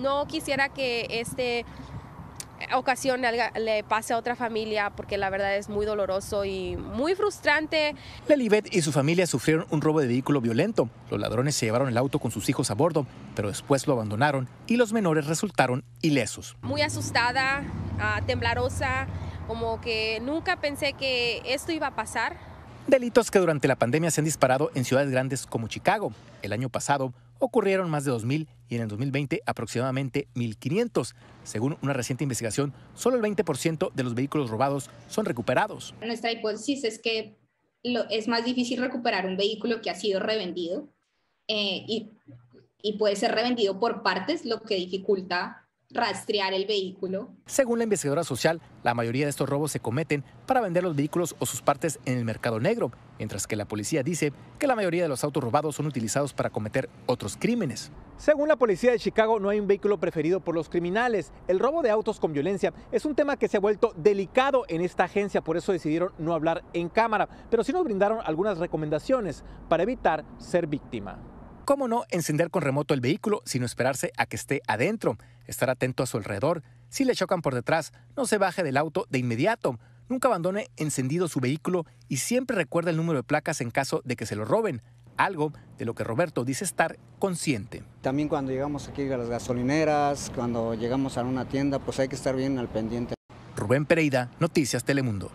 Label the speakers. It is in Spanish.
Speaker 1: No quisiera que este ocasión le pase a otra familia porque la verdad es muy doloroso y muy frustrante.
Speaker 2: Lelibet y su familia sufrieron un robo de vehículo violento. Los ladrones se llevaron el auto con sus hijos a bordo, pero después lo abandonaron y los menores resultaron ilesos.
Speaker 1: Muy asustada, temblarosa, ah, temblorosa, como que nunca pensé que esto iba a pasar
Speaker 2: Delitos que durante la pandemia se han disparado en ciudades grandes como Chicago. El año pasado ocurrieron más de 2.000 y en el 2020 aproximadamente 1.500. Según una reciente investigación, solo el 20% de los vehículos robados son recuperados.
Speaker 3: Nuestra hipótesis es que es más difícil recuperar un vehículo que ha sido revendido eh, y puede ser revendido por partes, lo que dificulta rastrear el vehículo.
Speaker 2: Según la investigadora social, la mayoría de estos robos se cometen para vender los vehículos o sus partes en el mercado negro, mientras que la policía dice que la mayoría de los autos robados son utilizados para cometer otros crímenes. Según la policía de Chicago, no hay un vehículo preferido por los criminales. El robo de autos con violencia es un tema que se ha vuelto delicado en esta agencia, por eso decidieron no hablar en cámara, pero sí nos brindaron algunas recomendaciones para evitar ser víctima cómo no encender con remoto el vehículo, sino esperarse a que esté adentro, estar atento a su alrededor. Si le chocan por detrás, no se baje del auto de inmediato. Nunca abandone encendido su vehículo y siempre recuerda el número de placas en caso de que se lo roben algo de lo que Roberto dice estar consciente. También cuando llegamos aquí a las gasolineras, cuando llegamos a una tienda, pues hay que estar bien al pendiente. Rubén Pereira, Noticias Telemundo.